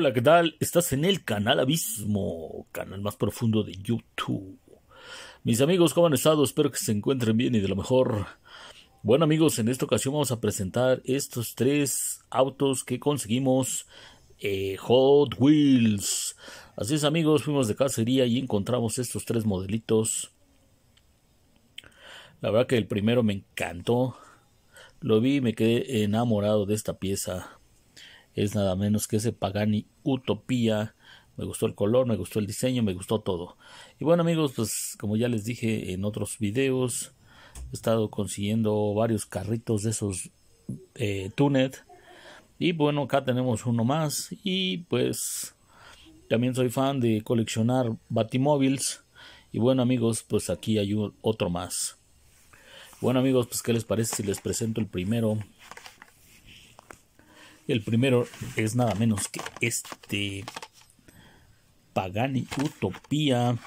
Hola, ¿qué tal? Estás en el canal Abismo, canal más profundo de YouTube. Mis amigos, ¿cómo han estado? Espero que se encuentren bien y de lo mejor. Bueno amigos, en esta ocasión vamos a presentar estos tres autos que conseguimos eh, Hot Wheels. Así es amigos, fuimos de cacería y encontramos estos tres modelitos. La verdad que el primero me encantó. Lo vi y me quedé enamorado de esta pieza es nada menos que ese Pagani Utopía. Me gustó el color, me gustó el diseño, me gustó todo. Y bueno amigos, pues como ya les dije en otros videos, he estado consiguiendo varios carritos de esos eh, Tuned. Y bueno, acá tenemos uno más. Y pues también soy fan de coleccionar batimóviles. Y bueno amigos, pues aquí hay otro más. Bueno amigos, pues qué les parece si les presento el primero el primero es nada menos que este Pagani Utopía.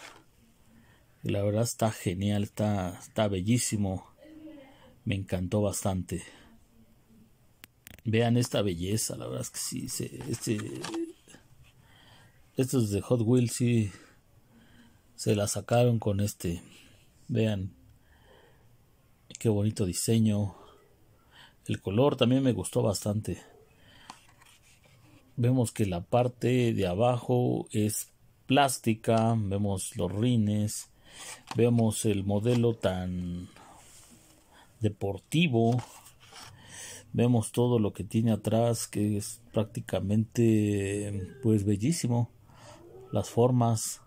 La verdad está genial, está, está bellísimo. Me encantó bastante. Vean esta belleza, la verdad es que sí. Se, este, estos de Hot Wheels sí se la sacaron con este. Vean qué bonito diseño. El color también me gustó bastante vemos que la parte de abajo es plástica, vemos los rines, vemos el modelo tan deportivo, vemos todo lo que tiene atrás que es prácticamente pues bellísimo, las formas.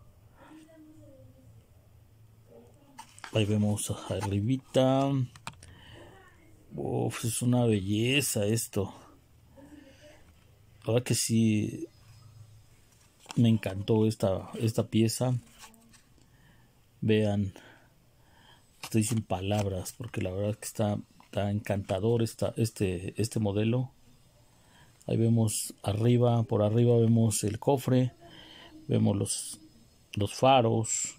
Ahí vemos arribita. Uf, es una belleza esto. La verdad que sí me encantó esta, esta pieza. Vean, estoy sin palabras porque la verdad que está, encantador esta, este, este modelo. Ahí vemos arriba, por arriba vemos el cofre, vemos los, los faros.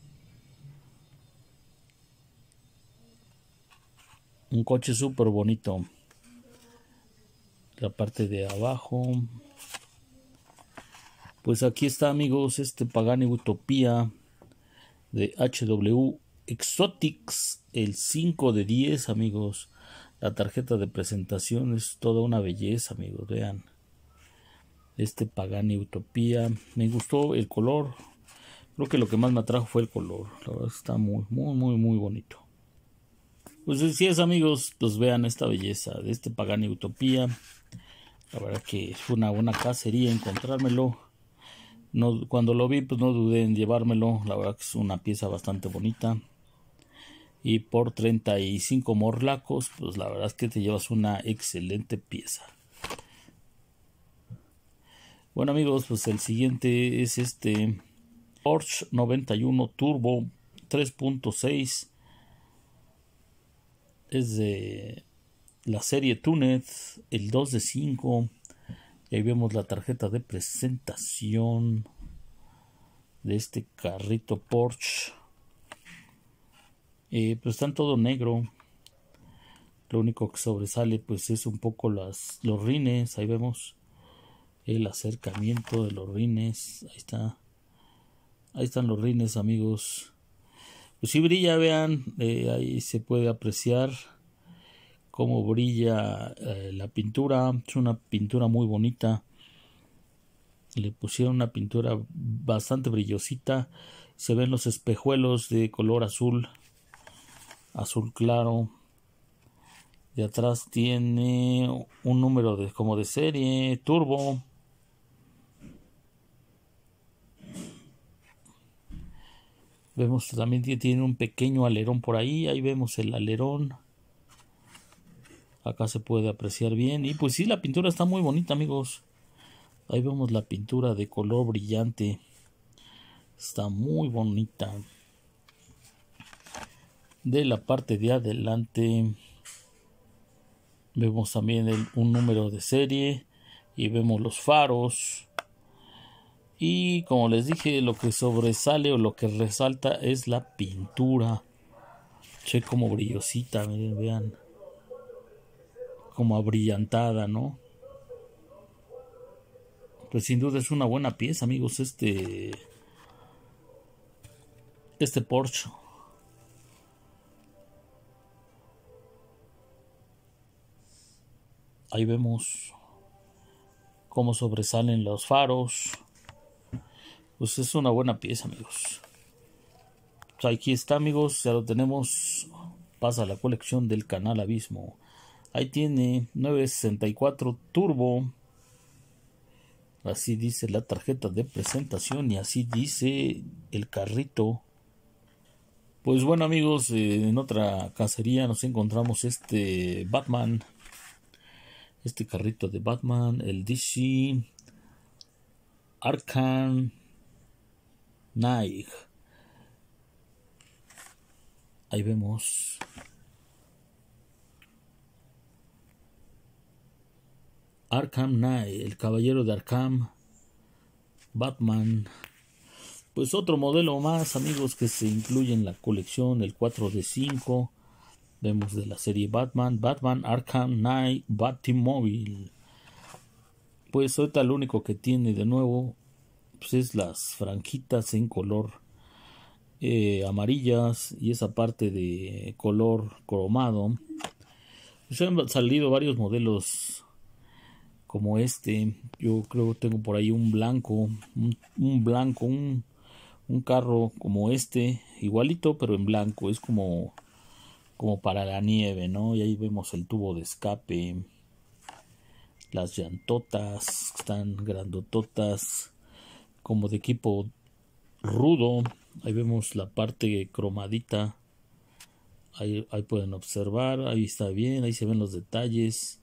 Un coche súper bonito la parte de abajo pues aquí está amigos este Pagani Utopía de HW Exotics el 5 de 10 amigos la tarjeta de presentación es toda una belleza amigos vean este Pagani Utopía me gustó el color creo que lo que más me atrajo fue el color está muy muy muy muy bonito pues así es amigos, pues vean esta belleza de este Pagani Utopía. La verdad que fue una buena cacería encontrármelo. No, cuando lo vi pues no dudé en llevármelo. La verdad que es una pieza bastante bonita. Y por 35 morlacos, pues la verdad es que te llevas una excelente pieza. Bueno amigos, pues el siguiente es este Porsche 91 Turbo 3.6 es de la serie Túnez, el 2 de 5. ahí vemos la tarjeta de presentación de este carrito Porsche. pero eh, pues están todo negro. Lo único que sobresale pues es un poco las, los rines. Ahí vemos el acercamiento de los rines. Ahí está. Ahí están los rines amigos pues si brilla vean eh, ahí se puede apreciar cómo brilla eh, la pintura es una pintura muy bonita le pusieron una pintura bastante brillosita se ven los espejuelos de color azul azul claro de atrás tiene un número de como de serie turbo Vemos también que tiene un pequeño alerón por ahí. Ahí vemos el alerón. Acá se puede apreciar bien. Y pues sí, la pintura está muy bonita, amigos. Ahí vemos la pintura de color brillante. Está muy bonita. De la parte de adelante vemos también un número de serie y vemos los faros y como les dije, lo que sobresale o lo que resalta es la pintura. Che, como brillosita, miren, vean. Como abrillantada, ¿no? Pues sin duda es una buena pieza, amigos, este. Este Porsche. Ahí vemos cómo sobresalen los faros pues es una buena pieza, amigos. aquí está, amigos, ya lo tenemos. Pasa la colección del canal Abismo. Ahí tiene 964 Turbo. Así dice la tarjeta de presentación y así dice el carrito. Pues bueno amigos, eh, en otra cacería nos encontramos este Batman. Este carrito de Batman, el DC Arkham Nike. Ahí vemos. Arkham Knight, el caballero de Arkham, Batman. Pues otro modelo más, amigos, que se incluye en la colección, el 4 de 5. Vemos de la serie Batman, Batman, Arkham Knight, Batmobile. Pues ahorita el único que tiene de nuevo pues es las franjitas en color eh, amarillas y esa parte de color cromado. Se pues, han salido varios modelos como este. Yo creo que tengo por ahí un blanco, un, blanco, un, carro como este, igualito pero en blanco. Es como, como para la nieve, ¿no? Y ahí vemos el tubo de escape, las llantotas, están grandototas como de equipo rudo. Ahí vemos la parte cromadita. Ahí, ahí, pueden observar, ahí está bien, ahí se ven los detalles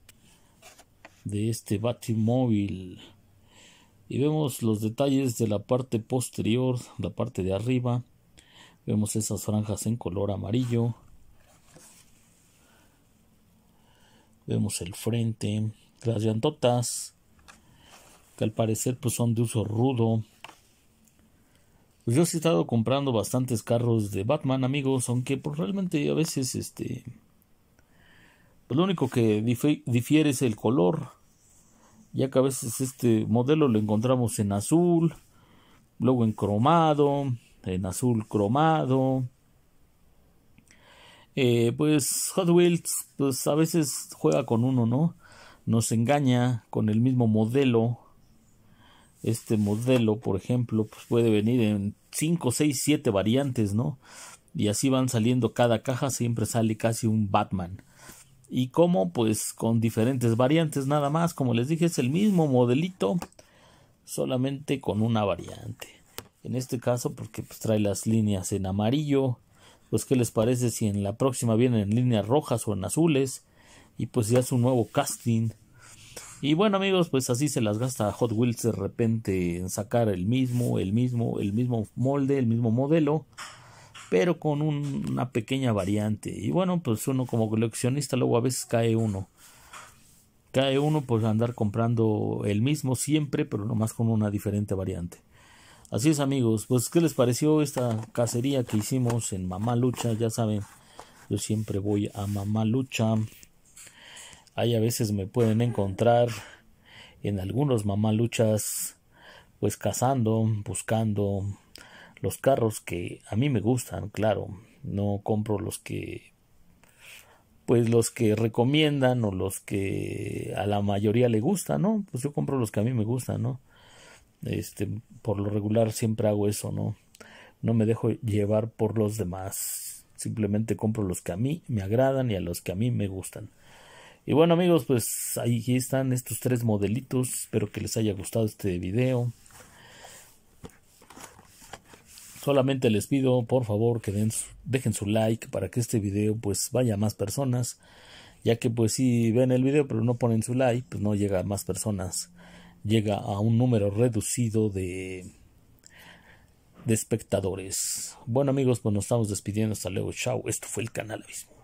de este Batimóvil. Y vemos los detalles de la parte posterior, la parte de arriba. Vemos esas franjas en color amarillo. Vemos el frente, las llantotas, que al parecer pues son de uso rudo pues yo he estado comprando bastantes carros de Batman, amigos, aunque pues, realmente a veces este pues, lo único que difiere es el color, ya que a veces este modelo lo encontramos en azul, luego en cromado, en azul cromado. Eh, pues Hot Wheels pues a veces juega con uno, ¿no? Nos engaña con el mismo modelo este modelo, por ejemplo, pues puede venir en 5, 6, 7 variantes, ¿no? Y así van saliendo cada caja, siempre sale casi un Batman. ¿Y cómo? Pues con diferentes variantes nada más, como les dije, es el mismo modelito, solamente con una variante. En este caso, porque pues, trae las líneas en amarillo, pues qué les parece si en la próxima vienen en líneas rojas o en azules, y pues ya es un nuevo casting y bueno amigos, pues así se las gasta Hot Wheels de repente en sacar el mismo, el mismo, el mismo molde, el mismo modelo, pero con una pequeña variante. Y bueno, pues uno como coleccionista luego a veces cae uno. Cae uno pues andar comprando el mismo siempre, pero nomás con una diferente variante. Así es amigos, pues ¿qué les pareció esta cacería que hicimos en Mamá Lucha? Ya saben, yo siempre voy a Mamá Lucha. Ahí a veces me pueden encontrar en algunos mamaluchas, pues cazando, buscando los carros que a mí me gustan, claro. No compro los que pues los que recomiendan o los que a la mayoría le gustan, ¿no? Pues yo compro los que a mí me gustan, ¿no? Este, por lo regular siempre hago eso, ¿no? No me dejo llevar por los demás. Simplemente compro los que a mí me agradan y a los que a mí me gustan. Y bueno amigos, pues ahí están estos tres modelitos. Espero que les haya gustado este video. Solamente les pido por favor que den dejen su like para que este video pues vaya a más personas. Ya que pues si ven el video pero no ponen su like, pues no llega a más personas. Llega a un número reducido de, de espectadores. Bueno amigos, pues nos estamos despidiendo. Hasta luego. Chao. Esto fue el canal Abismo.